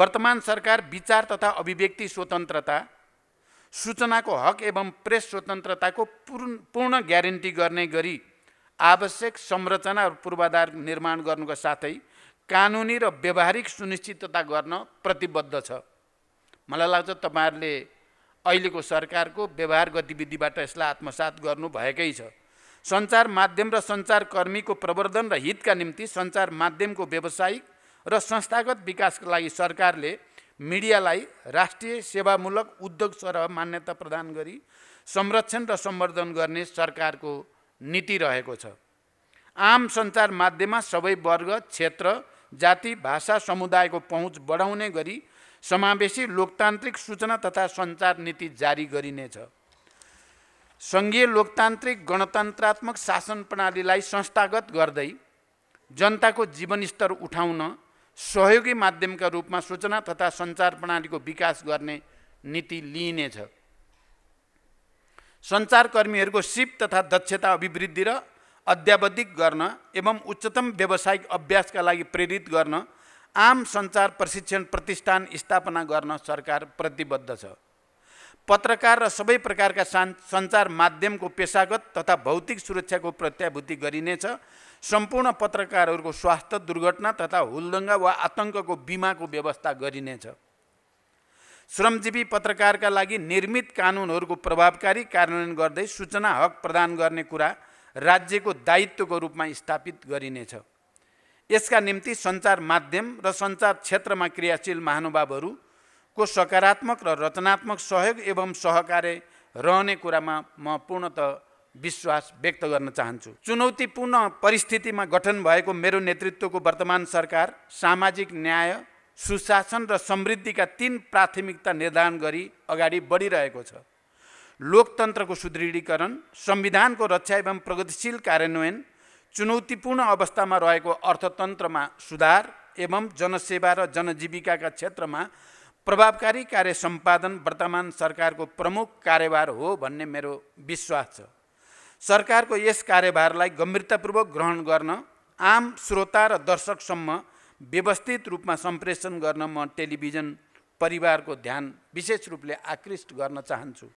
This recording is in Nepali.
वर्तमान सरकार विचार तथा अभिव्यक्ति स्वतन्त्रता सूचनाको हक एवं प्रेस स्वतन्त्रताको पूर्ण पूर्ण ग्यारेन्टी गर्ने गरी आवश्यक संरचना र पूर्वाधार निर्माण गर्नुको साथै कानुनी र व्यवहारिक सुनिश्चितता गर्न प्रतिबद्ध छ मलाई लाग्छ तपाईँहरूले अहिलेको सरकारको व्यवहार गतिविधिबाट यसलाई आत्मसात गर्नु भएकै छ सञ्चार माध्यम र सञ्चारकर्मीको प्रवर्धन र हितका निम्ति सञ्चार माध्यमको व्यावसायिक र संस्थागत विकासका लागि सरकारले मिडियालाई राष्ट्रिय सेवामूलक उद्योग सरह मान्यता प्रदान गरी संरक्षण र सम्वर्धन गर्ने सरकारको नीति रहेको छ आम सञ्चार माध्यममा सबै वर्ग क्षेत्र जाति भाषा समुदायको पहुँच बढाउने गरी समावेशी लोकतान्त्रिक सूचना तथा सञ्चार नीति जारी गरिनेछ सङ्घीय लोकतान्त्रिक गणतन्त्रात्मक शासन प्रणालीलाई संस्थागत गर्दै जनताको जीवनस्तर उठाउन सहयोगी माध्यमका रूपमा सूचना तथा सञ्चार प्रणालीको विकास गर्ने नीति लिइनेछ सञ्चारकर्मीहरूको सिप तथा दक्षता अभिवृद्धि र अध्यावधिक गर्न एवं उच्चतम व्यावसायिक अभ्यासका लागि प्रेरित गर्न आम सञ्चार प्रशिक्षण प्रतिष्ठान स्थापना गर्न सरकार प्रतिबद्ध छ पत्रकार र सबै प्रकारका सञ्चार माध्यमको पेसागत तथा भौतिक सुरक्षाको प्रत्याभूति गरिनेछ सम्पूर्ण पत्रकारहरूको स्वास्थ्य दुर्घटना तथा हुलदङ्गा वा आतङ्कको बिमाको व्यवस्था गरिनेछ श्रमजीवी पत्रकारका लागि निर्मित कानुनहरूको प्रभावकारी कार्यान्वयन गर्दै सूचना हक प्रदान गर्ने कुरा राज्यको दायित्वको रूपमा स्थापित गरिनेछ यसका निम्ति सञ्चार माध्यम र सञ्चार क्षेत्रमा क्रियाशील महानुभावहरू को सकारात्मक र रचनात्मक सहयोग एवं सहकार्य रहने कुरामा म पूर्णत विश्वास व्यक्त गर्न चाहन्छु चुनौतीपूर्ण परिस्थितिमा गठन भएको मेरो नेतृत्वको वर्तमान सरकार सामाजिक न्याय सुशासन र समृद्धिका तीन प्राथमिकता निर्धारण गरी अगाडि बढिरहेको छ लोकतन्त्रको सुदृढीकरण संविधानको रक्षा एवं प्रगतिशील कार्यान्वयन चुनौतीपूर्ण अवस्थामा रहेको अर्थतन्त्रमा सुधार एवं जनसेवा र जनजीविकाका क्षेत्रमा प्रभावकारी कार्य सम्पादन वर्तमान सरकारको प्रमुख कार्यभार हो भन्ने मेरो विश्वास छ सरकारको यस कार्यभारलाई गम्भीरतापूर्वक ग्रहण गर्न आम श्रोता र दर्शकसम्म व्यवस्थित रूपमा सम्प्रेषण गर्न म टेलिभिजन परिवारको ध्यान विशेष रूपले आकृष्ट गर्न चाहन्छु